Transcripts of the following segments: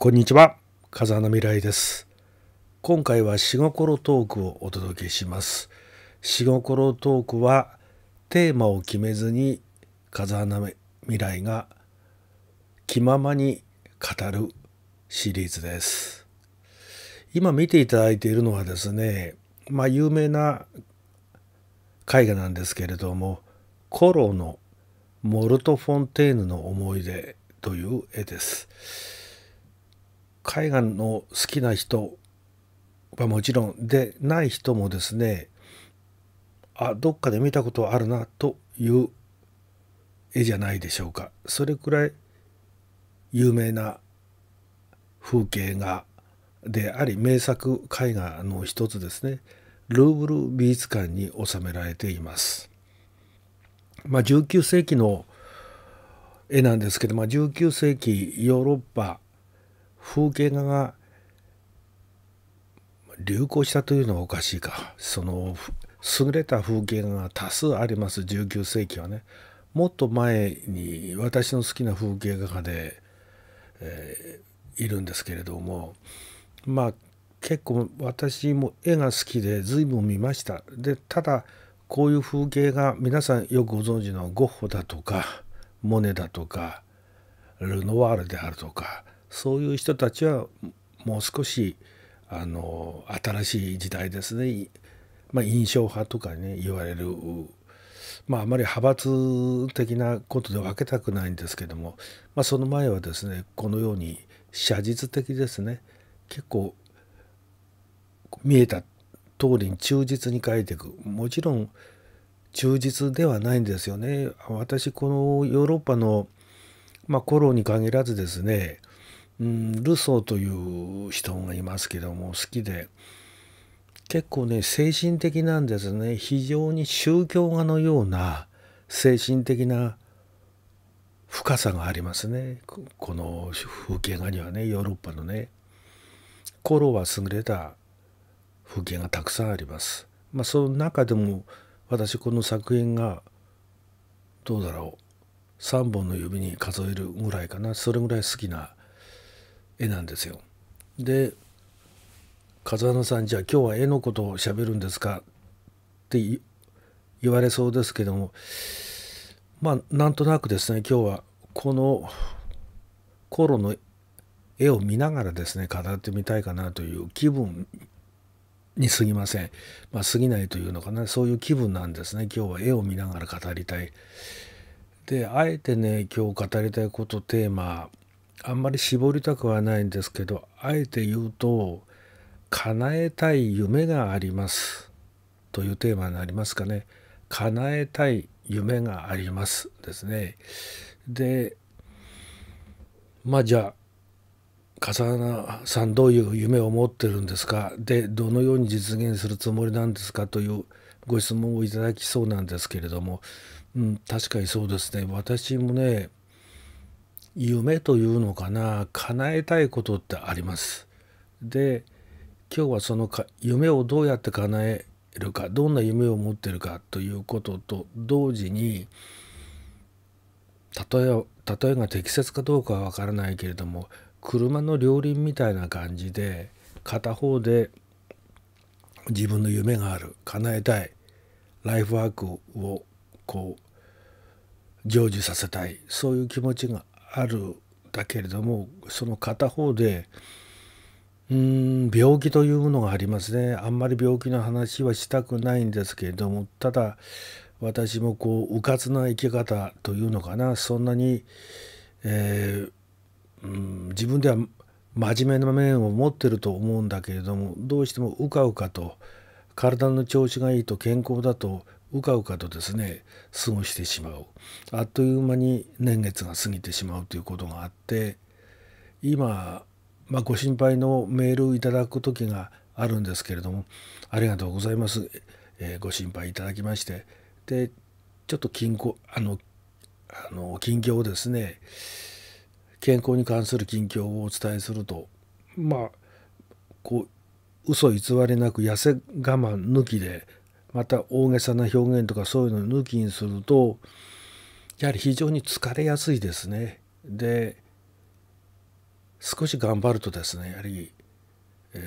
こんにちは風穴未来です今回はしごころトークをお届けしますしごころトークはテーマを決めずに風穴未来が気ままに語るシリーズです今見ていただいているのはですねまあ有名な絵画なんですけれどもコロのモルト・フォンテーヌの思い出という絵です。海画の好きな人はもちろんでない人もですねあどっかで見たことあるなという絵じゃないでしょうかそれくらい有名な風景画であり名作絵画の一つですねルーブル美術館に収められています。まあ、19世紀の絵なんですけど、まあ、19世紀ヨーロッパ風景画が流行したというのはおかしいかその優れた風景画が多数あります19世紀はねもっと前に私の好きな風景画家で、えー、いるんですけれどもまあ結構私も絵が好きで随分見ましたでただこういう風景が皆さんよくご存知のゴッホだとかモネだとかルノワールであるとかそういう人たちはもう少しあの新しい時代ですね、まあ、印象派とかね言われる、まあ、あまり派閥的なことで分けたくないんですけども、まあ、その前はですねこのように写実的ですね結構見えた通りに忠実に書いていくもちろん忠実ではないんですよね私このヨーロッパの、まあ、コロに限らずですねうん、ルソーという人がいますけども好きで結構ね精神的なんですね非常に宗教画のような精神的な深さがありますねこの風景画にはねヨーロッパのね頃は優れた風景がたくさんあります。まあ、その中でも私この作品がどうだろう3本の指に数えるぐらいかなそれぐらい好きな絵なんですよ。で風間さんじゃあ今日は絵のことをしゃべるんですかって言われそうですけどもまあなんとなくですね今日はこの頃の絵を見ながらですね語ってみたいかなという気分に過ぎません。まあ、過ぎないというのかなそういう気分なんですね今日は絵を見ながら語りたい。であえてね今日語りたいことテーマあんまり絞りたくはないんですけどあえて言うと叶えたい夢がありますというテーマになりますかね叶えたい夢がありますですねでまあじゃあ笠原さんどういう夢を持ってるんですかでどのように実現するつもりなんですかというご質問をいただきそうなんですけれども、うん、確かにそうですね私もね夢というのかな叶えたいことってあります。で今日はそのか夢をどうやって叶えるかどんな夢を持ってるかということと同時に例え例えが適切かどうかはわからないけれども車の両輪みたいな感じで片方で自分の夢がある叶えたいライフワークをこう成就させたいそういう気持ちがあるだけれどもその片方でうん病気というものがありますねあんまり病気の話はしたくないんですけれどもただ私もこううかつな生き方というのかなそんなに、えー、うん、自分では真面目な面を持ってると思うんだけれどもどうしてもうかうかと体の調子がいいと健康だとうかうかとですね過ごしてしまうあっという間に年月が過ぎてしまうということがあって今、まあ、ご心配のメールをいただく時があるんですけれどもありがとうございます、えー、ご心配いただきましてでちょっと近況あのあの近況をですね健康に関する近況をお伝えするとまあこう嘘偽りなく痩せ我慢抜きでまた大げさな表現とかそういうのを抜きにするとやはり非常に疲れやすいですね。で少し頑張るとですねやはり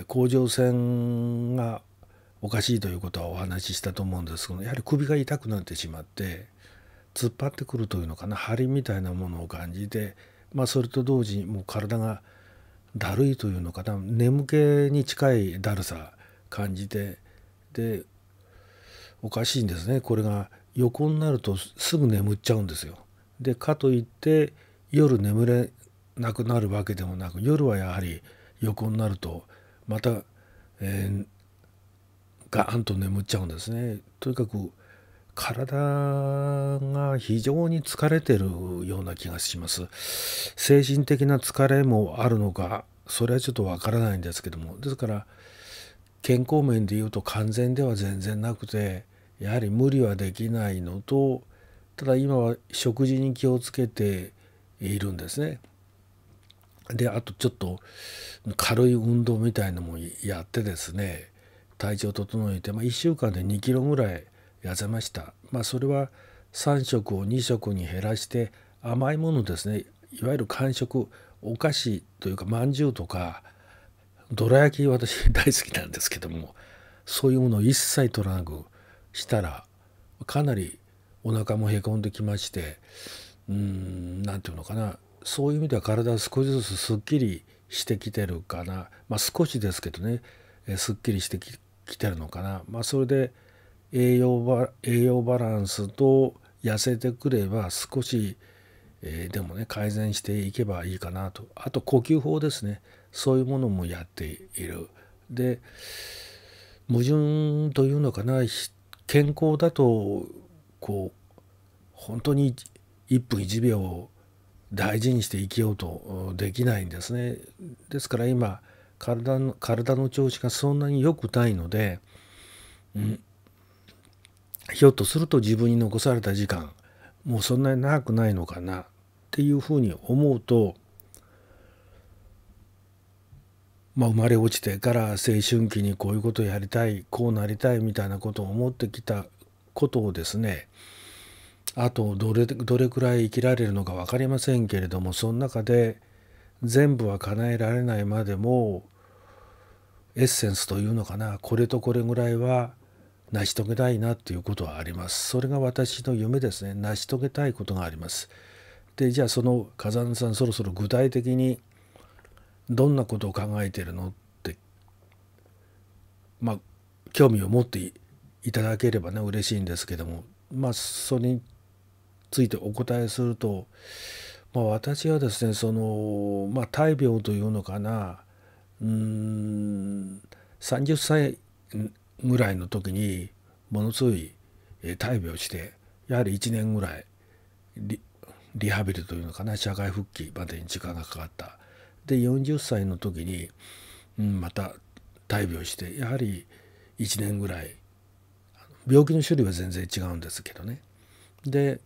甲状腺がおかしいということはお話ししたと思うんですけどやはり首が痛くなってしまって突っ張ってくるというのかな張りみたいなものを感じて、まあ、それと同時にもう体がだるいというのかな眠気に近いだるさ感じてでおかしいんですねこれが横になるとすぐ眠っちゃうんですよ。でかといって夜眠れなくなるわけでもなく夜はやはり横になるとまた、えー、ガーンと眠っちゃうんですね。とにかく体が非常に疲れてるような気がします。精神的な疲れもあるのかそれはちょっとわからないんですけどもですから健康面でいうと完全では全然なくてやはり無理はできないのとただ今は食事に気をつけているんですね。であとちょっと軽い運動みたいのもやってですね体調を整えて、まあ、1週間で2キロぐらい痩せました。まあ、それは3食を2食に減らして甘いものですねいわゆる間食お菓子というかまんじゅうとかどら焼き私大好きなんですけどもそういうものを一切取らなくしたらかなりお腹もへこんできましてうーん何て言うのかなそういう意味では体は少しずつすっきりしてきてるかなまあ少しですけどねすっきりしてきてるのかなまあそれで栄養バ栄養バランスと痩せてくれば少し、えー、でもね改善していけばいいかなとあと呼吸法ですねそういうものもやっているで矛盾というのかな健康だとこう本当に1分1秒を大事にして生きようとできないんですね。ですから今体の体の調子がそんなに良くないので、うん、ひょっとすると自分に残された時間もうそんなに長くないのかなっていうふうに思うとまあ、生まれ落ちてから青春期にこういうことをやりたいこうなりたいみたいなことを思ってきたことをですねあとどれどれくらい生きられるのか分かりませんけれどもその中で全部は叶えられないまでもエッセンスというのかなこれとこれぐらいは成し遂げたいなっていうことはあります。それが私の夢ですね成し遂げたいことがあります。でじゃあその風野さんそろそろ具体的にどんなことを考えてるのってまあ興味を持っていただければね嬉しいんですけどもまあそれについてお答えすると、まあ、私はですねその、まあ、大病というのかなうん30歳ぐらいの時にものすごい大病してやはり1年ぐらいリハビリというのかな社会復帰までに時間がかかったで40歳の時に、うん、また大病してやはり1年ぐらい病気の種類は全然違うんですけどねで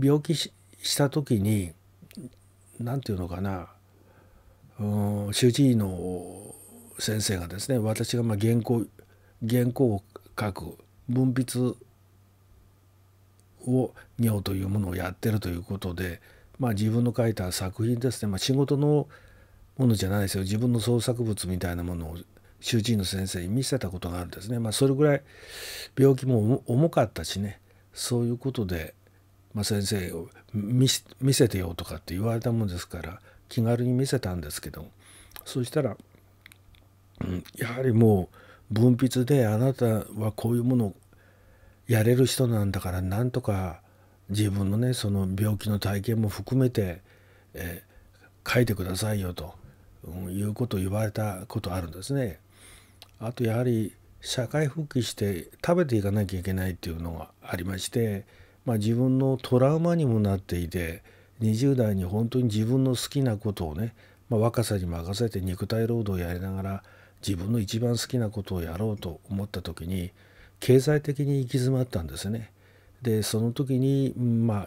病気した時に何て言うのかなうん主治医の先生がですね私がまあ原稿原稿を書く文筆を尿というものをやってるということでまあ、自分の書いた作品ですね、まあ、仕事のものじゃないですよ自分の創作物みたいなものを主治医の先生に見せたことがあるんですね、まあ、それぐらい病気も重かったしねそういうことで、まあ、先生を見せてよとかって言われたもんですから気軽に見せたんですけどそしたら、うん、やはりもう分泌であなたはこういうものをやれる人なんだからなんとか自分のねその病気の体験も含めて、えー、書いてくださいよと、うん、いうことを言われたことあるんですね。あとやはり社会復帰して食べていかなきゃいけないっていうのがありまして、まあ、自分のトラウマにもなっていて20代に本当に自分の好きなことをね、まあ、若さに任せて肉体労働をやりながら自分の一番好きなことをやろうと思った時に経済的に行き詰まったんですね。でその時にま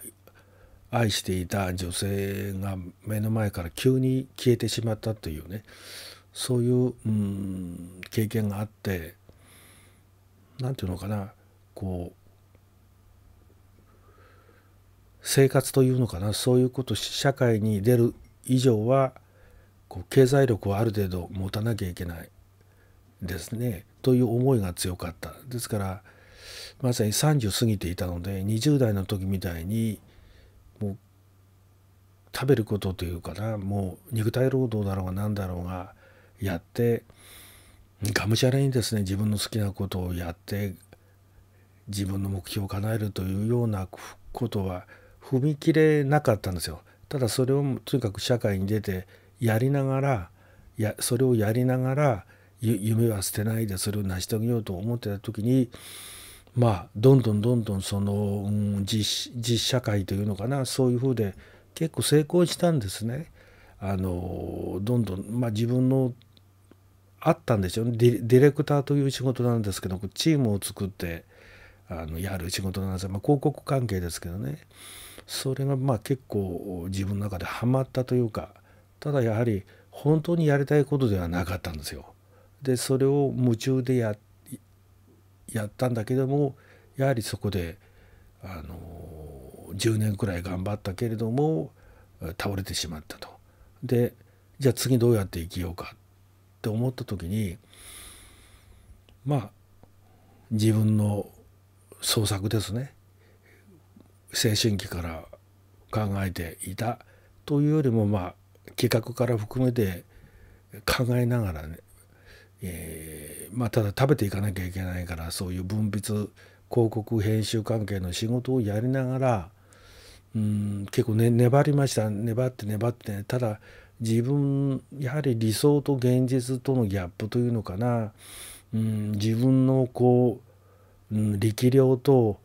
あ愛していた女性が目の前から急に消えてしまったというねそういううん経験があって何て言うのかなこう生活というのかなそういうこと社会に出る以上はこう経済力をある程度持たなきゃいけないですねという思いが強かったですからまさに30過ぎていたので20代の時みたいにもう食べることというかなもう肉体労働だろうが何だろうがやってがむしゃらにですね自分の好きなことをやって自分の目標を叶えるというようなことは踏み切れなかったんですよ。ただそれをとにかく社会に出てやりながらやそれをやりながら夢は捨てないでそれを成し遂げようと思ってた時にまあどんどんどんどんその、うん、実実社会というのかなそういうふうで結構成功したんですね。あのどんどん、まあ、自分のあったんでしょうねディレクターという仕事なんですけどチームを作ってあのやる仕事なんですまあ、広告関係ですけどねそれがまあ結構自分の中でハマったというかただやはり本当にやりたいことではなかったんですよ。でそれを夢中でやっやったんだけどもやはりそこであの10年くらい頑張ったけれども倒れてしまったと。でじゃあ次どうやって生きようかって思った時にまあ自分の創作ですね青春期から考えていたというよりもまあ企画から含めて考えながらねえー、まあ、ただ食べていかなきゃいけないからそういう分泌広告編集関係の仕事をやりながらうん結構ね粘りました粘って粘って、ね、ただ自分やはり理想と現実とのギャップというのかなうん自分のこう、うん、力量と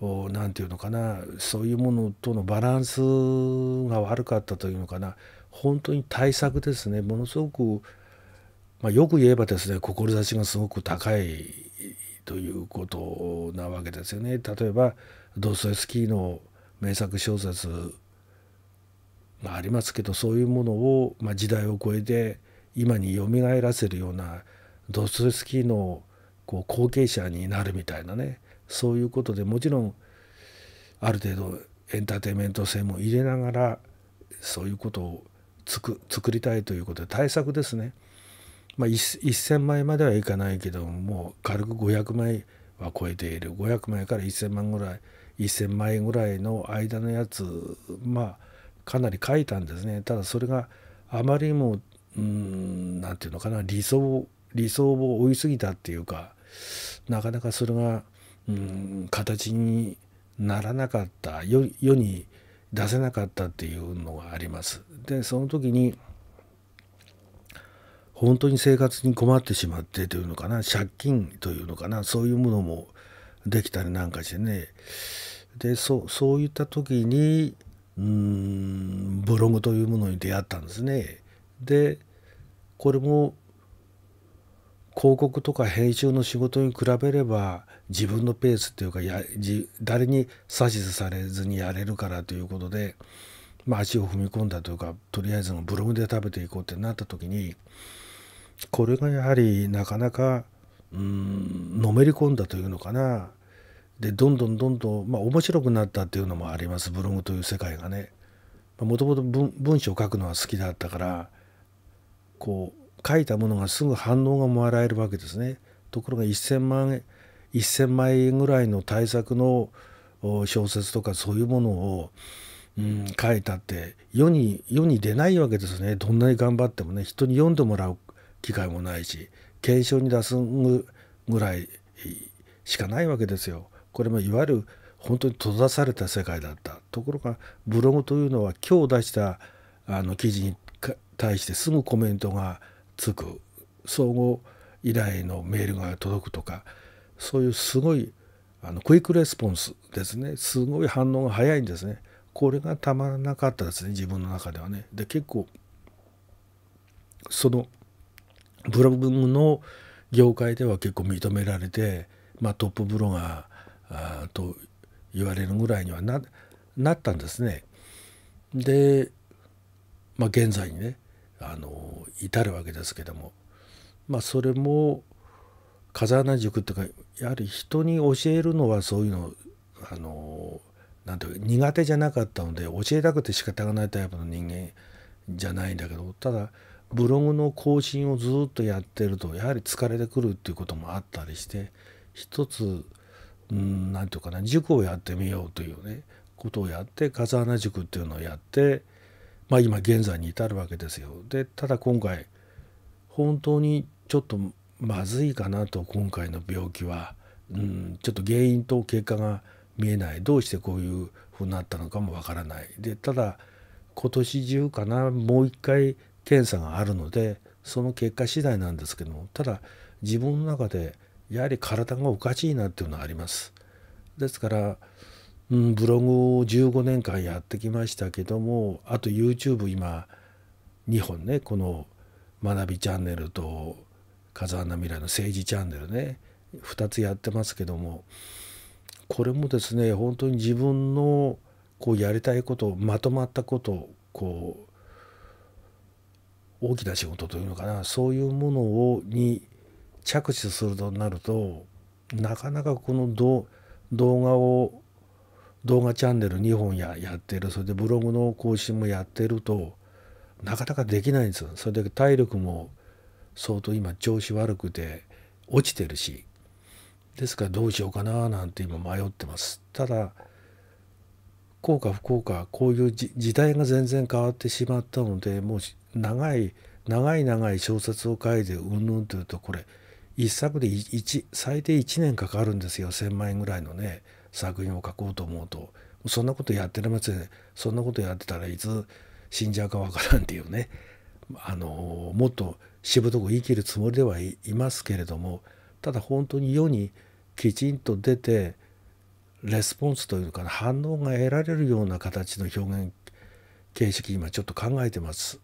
何て言うのかなそういうものとのバランスが悪かったというのかな本当に対策ですねものすごくまあ、よく言えばですね志がすごく高いということなわけですよね。例えばドストエスキーの名作小説がありますけどそういうものを、まあ、時代を超えて今によみがえらせるようなドストエスキーのこう後継者になるみたいなねそういうことでもちろんある程度エンターテインメント性も入れながらそういうことを作りたいということで対策ですね。まあ、1,000枚まではいかないけどももう軽く500枚は超えている500枚から1,000万ぐらい1,000枚ぐらいの間のやつまあかなり書いたんですねただそれがあまりにも何て言うのかな理想理想を追いすぎたっていうかなかなかそれがうん形にならなかった世に出せなかったっていうのがあります。でその時に本当に生活に困ってしまってというのかな借金というのかなそういうものもできたりなんかしてねでそそういった時にうんブログというものに出会ったんですね。でこれも広告とか編集の仕事に比べれば自分のペースっていうかやじ誰に指図されずにやれるからということで、まあ、足を踏み込んだというかとりあえずのブログで食べていこうってなった時にこれがやはりなかなかうんのめり込んだというのかなでどんどんどんどん、まあ、面白くなったっていうのもありますブログという世界がね。もともと文章を書くのは好きだったからこう書いたものがすぐ反応がもらえるわけですね。ところが1,000万1,000枚ぐらいの対策の小説とかそういうものを、うん、書いたって世に世に出ないわけですねどんなに頑張ってもね人に読んでもらう機会もないし検証に出すぐらいしかないわけですよ。これもいわゆる本当に閉ざされた世界だったところがブログというのは今日出したあの記事に対してすぐコメントがつく総合依頼のメールが届くとかそういうすごいあのクイックレスポンスですねすごい反応が早いんですねこれがたまらなかったですね自分の中ではねで結構そのブログの業界では結構認められて、まあ、トップブロガーと言われるぐらいにはなったんですね。で、まあ、現在にねあの至るわけですけども、まあ、それも風穴塾っていうかやはり人に教えるのはそういうのあのなんていうか苦手じゃなかったので教えたくて仕方がないタイプの人間じゃないんだけどただブログの更新をずっとやってるとやはり疲れてくるっていうこともあったりして一つ何て言うかな塾をやってみようというねことをやって風穴塾っていうのをやってまあ今現在に至るわけですよ。でただ今回本当にちょっとまずいかなと今回の病気は、うん、ちょっと原因と結果が見えないどうしてこういうふうになったのかもわからないでただ今年中かなもう一回検査があるのでその結果次第なんですけどもただ自分の中でやはり体がおかしいなっていうのはあります。ですから、うん、ブログを15年間やってきましたけどもあと YouTube 今2本ねこの「学びチャンネル」と「風穴未来の政治チャンネルね」2つやってますけどもこれもですね本当に自分のこうやりたいことまとまったことをこう大きな仕事というのかなそういうものをに着手するとなるとなかなかこの動画を動画チャンネル2本ややってるそれでブログの更新もやってるとなかなかできないんですそれで体力も相当今調子悪くて落ちてるしですからどうしようかななんて今迷ってますただ幸か不幸かこういう時代が全然変わってしまったのでもう長い長い長い小説を書いてうんぬんというとこれ一作で1最低1年かかるんですよ1,000万円ぐらいのね作品を書こうと思うとそんなことやってられませんそんなことやってたらいつ死んじゃうかわからんっていうねあのもっとしぶとく生きるつもりではいますけれどもただ本当に世にきちんと出てレスポンスというか反応が得られるような形の表現形式今ちょっと考えてます。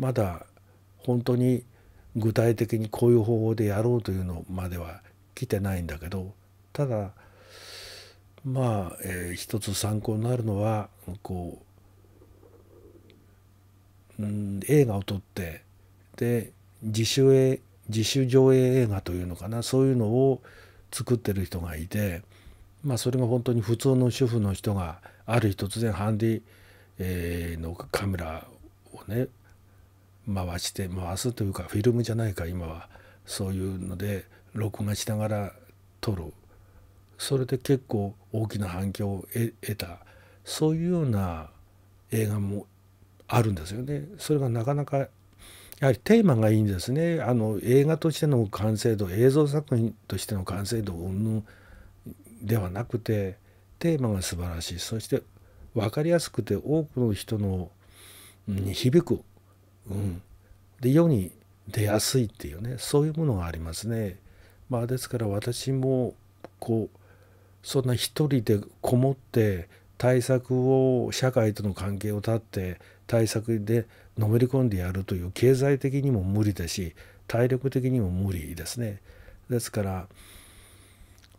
まだ本当に具体的にこういう方法でやろうというのまでは来てないんだけどただまあ、えー、一つ参考になるのはこう、うん、映画を撮ってで自主映自主上映映画というのかなそういうのを作ってる人がいて、まあ、それが本当に普通の主婦の人がある日突然ハンディ、えー、のカメラをね回して回すというかフィルムじゃないか今はそういうので録画しながら撮るそれで結構大きな反響を得たそういうような映画もあるんですよね。それがなかなかやはりテーマがいいんですねあの映画としての完成度映像作品としての完成度云々ではなくてテーマが素晴らしいそして分かりやすくて多くの人のに響くうん、で世に出やすいっていうねそういうものがありますね。まあ、ですから私もこうそんな一人でこもって対策を社会との関係を断って対策でのめり込んでやるという経済的にも無理だし体力的にも無理ですね。ですから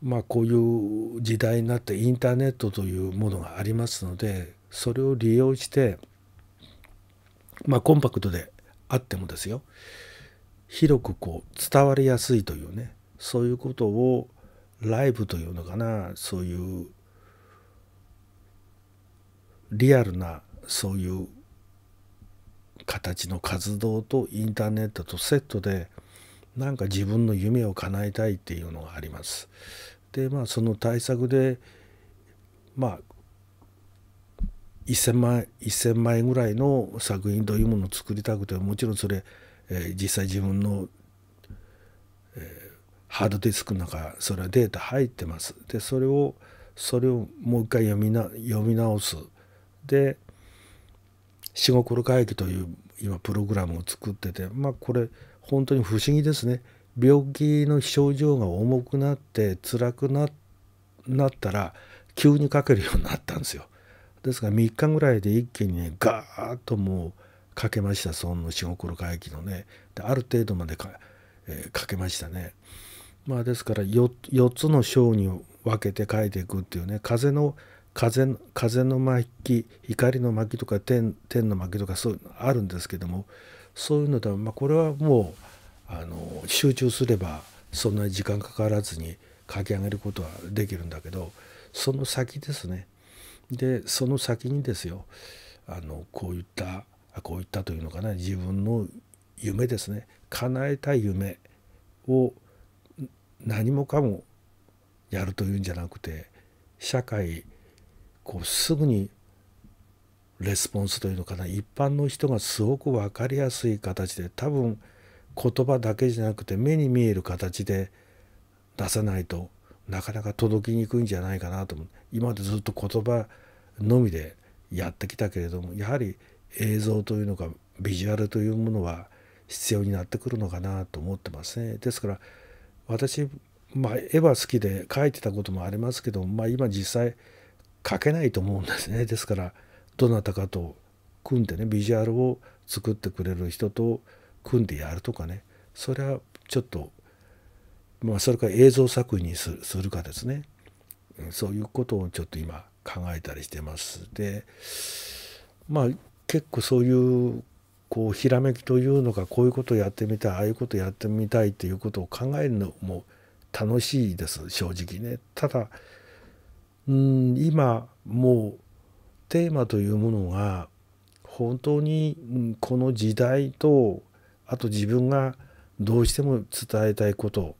まあこういう時代になってインターネットというものがありますのでそれを利用してまあ、コンパクトであってもですよ広くこう伝わりやすいというねそういうことをライブというのかなそういうリアルなそういう形の活動とインターネットとセットでなんか自分の夢を叶えたいっていうのがあります。でまあその対策でまあ1,000枚 ,1000 枚ぐらいの作品というものを作りたくてもちろんそれ、えー、実際自分の、えー、ハードディスクの中それはデータ入ってます。でそれをそれをもう一回読みな読み直す。で「死後黒会議」という今プログラムを作っててまあこれ本当に不思議ですね。病気の症状が重くなって辛くなったら急に書けるようになったんですよ。ですが3日ぐらいで一気にねガーッともうかけましたその四国海域のねである程度までか,、えー、かけましたね。まあ、ですから 4, 4つの章に分けて書いていくっていうね風の風の風の巻き光の巻きとか天天の巻きとかそういうのあるんですけどもそういうのでは、まあ、これはもうあの集中すればそんなに時間かからずに書き上げることはできるんだけどその先ですねでその先にですよあのこういったこういったというのかな自分の夢ですね叶えたい夢を何もかもやるというんじゃなくて社会こうすぐにレスポンスというのかな一般の人がすごく分かりやすい形で多分言葉だけじゃなくて目に見える形で出さないとなかなか届きにくいんじゃないかなと思う今までずっと言葉のみでやってきたけれどもやはり映像というのかビジュアルというものは必要になってくるのかなと思ってますね。ですから私、まあ、絵は好きで描いてたこともありますけど、まあ、今実際描けないと思うんですね。ですからどなたかと組んでねビジュアルを作ってくれる人と組んでやるとかねそれはちょっとまあ、それから映像作品にするかですねそういうことをちょっと今考えたりしてます。でまあ結構そういうこうひらめきというのかこういうことをやってみたいああいうことやってみたいっていうことを考えるのも楽しいです正直ね。ただうん今もうテーマというものが本当にこの時代とあと自分がどうしても伝えたいこと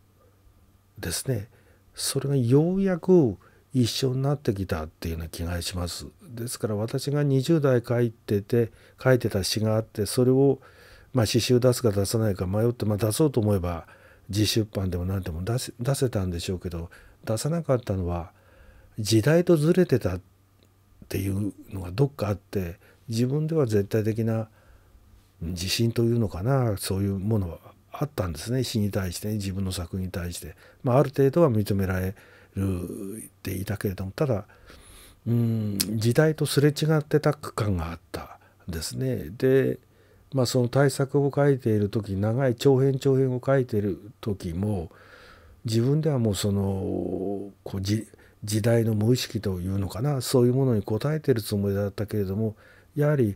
ですねそれがようやく一緒になってきたっていうような気がします。ですから私が20代書いてて書いてた詩があってそれをまあ詩集出すか出さないか迷って、まあ、出そうと思えば自出版でも何でも出せ出せたんでしょうけど出さなかったのは時代とずれてたっていうのがどっかあって自分では絶対的な自信というのかなそういうものはあったんですね詩に対して、ね、自分の作品に対して、まあ、ある程度は認められるっていたけれどもただうん時代とすれ違ってた区間があったんですね。で、まあ、その対策を書いている時長い長編長編を書いている時も自分ではもうそのこうじ時代の無意識というのかなそういうものに応えてるつもりだったけれどもやはり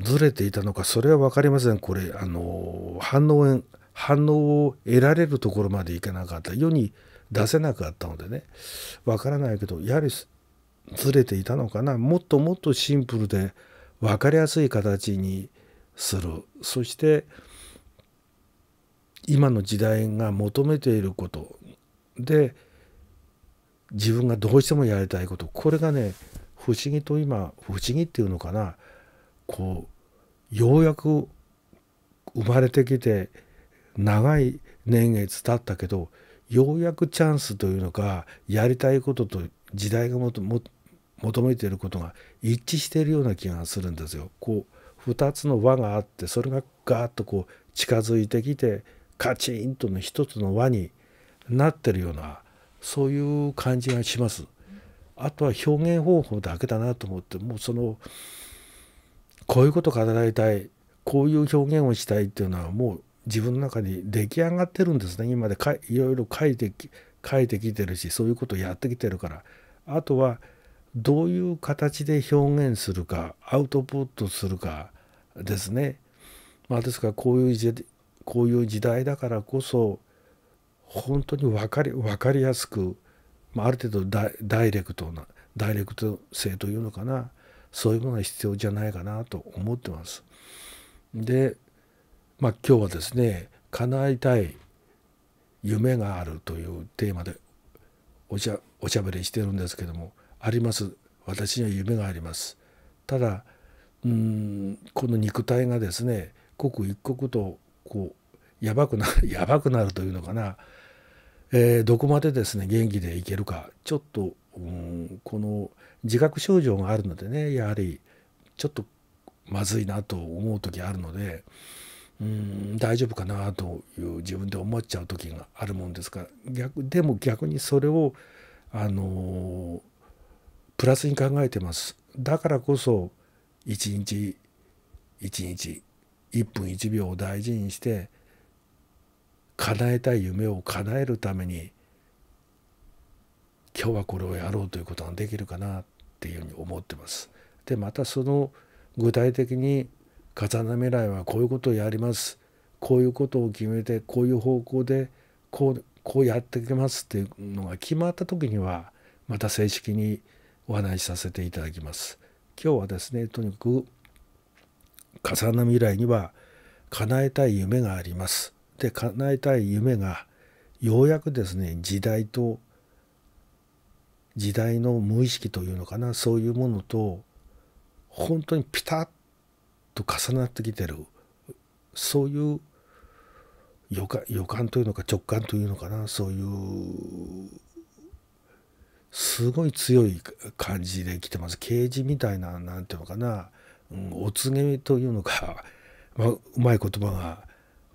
ずれていたのかそれは分かりませんこれあの反応反応を得られるところまでいけなかった世に出せなかったのでね分からないけどやはりずれていたのかなもっともっとシンプルで分かりやすい形にするそして今の時代が求めていることで自分がどうしてもやりたいことこれがね不思議と今不思議っていうのかなこうようやく生まれてきて長い年月経ったけどようやくチャンスというのかやりたいことと時代がもとも求めていることが一致しているような気がするんですよ。こう2つの輪があってそれがガーッとこう近づいてきてカチンとの一つの輪になっているようなそういう感じがします。あとは表現方法だけだなと思ってもうそのこういうこと語りたいこういう表現をしたいっていうのはもう自分の中に出来上がってるんですね今でかいろいろ書いて書いてきてるしそういうことをやってきてるからあとはどういう形で表現するかアウトプットするかですね。まあ、ですからこういう時こういう時代だからこそ本当に分かり分かりやすく、まあ、ある程度ダイレクトなダイレクト性というのかなそういうものが必要じゃないかなと思ってます。で、まあ、今日はですね叶えたい夢があるというテーマでおしゃおしゃべりしてるんですけどもあります私には夢があります。ただうんこの肉体がですね刻一刻とこうやばくなる やばくなるというのかな、えー、どこまでですね元気でいけるかちょっとうん、この自覚症状があるのでねやはりちょっとまずいなと思う時あるので、うん、大丈夫かなという自分で思っちゃう時があるもんですから逆でも逆にそれをあのプラスに考えてます。だからこそ一日一日1分1秒を大事にして叶えたい夢を叶えるために今日はこれをやろうということができるかなっていうふうに思ってます。でまたその具体的に「風な未来はこういうことをやります」こういうことを決めてこういう方向でこうこうやっていきますっていうのが決まった時にはまた正式にお話しさせていただきます。今日はですねとにかく重な未来には叶えたい夢があります。で叶えたい夢がようやくですね時代と時代の無意識というのかなそういうものと本当にピタッと重なってきてるそういう予感予感というのか直感というのかなそういうすごい強い感じで来てます刑事みたいな何ていうのかな、うん、お告げというのか、まあ、うまい言葉が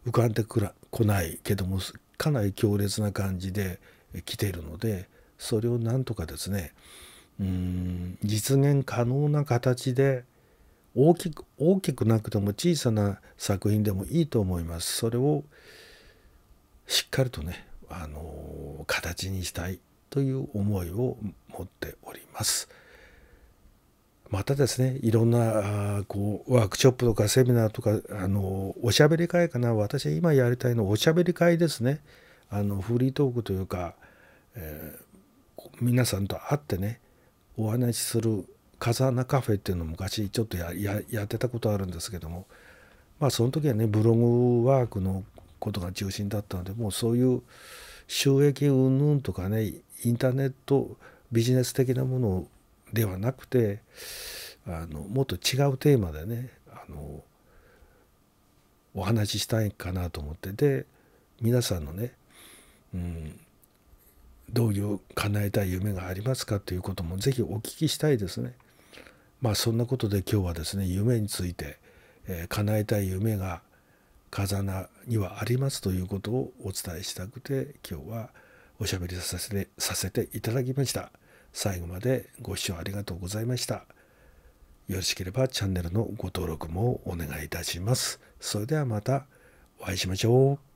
浮かんでこないけどもかなり強烈な感じで来ているのでそれをなんとかですねうん実現可能な形で大きく大きくなくても小さな作品でもいいと思います。それをしっかりとね、あの形にしたいという思いを持っております。またですねいろんなこうワークショップとかセミナーとかあのおしゃべり会かな私は今やりたいのはおしゃべり会ですねあのフリートークというか、え皆さんと会ってねお話しする風穴カフェっていうのを昔ちょっとやってたことあるんですけどもまあその時はねブログワークのことが中心だったのでもうそういう収益云々とかねインターネットビジネス的なものではなくてあのもっと違うテーマでねあのお話ししたいかなと思ってで皆さんのね、うん、どういう叶えたい夢がありますかということもぜひお聞きしたいですね。まあそんなことで今日はですね夢について、えー、叶えたい夢が風穴にはありますということをお伝えしたくて今日はおしゃべりさせてさせていただきました。最後までご視聴ありがとうございました。よろしければチャンネルのご登録もお願いいたします。それではまたお会いしましょう。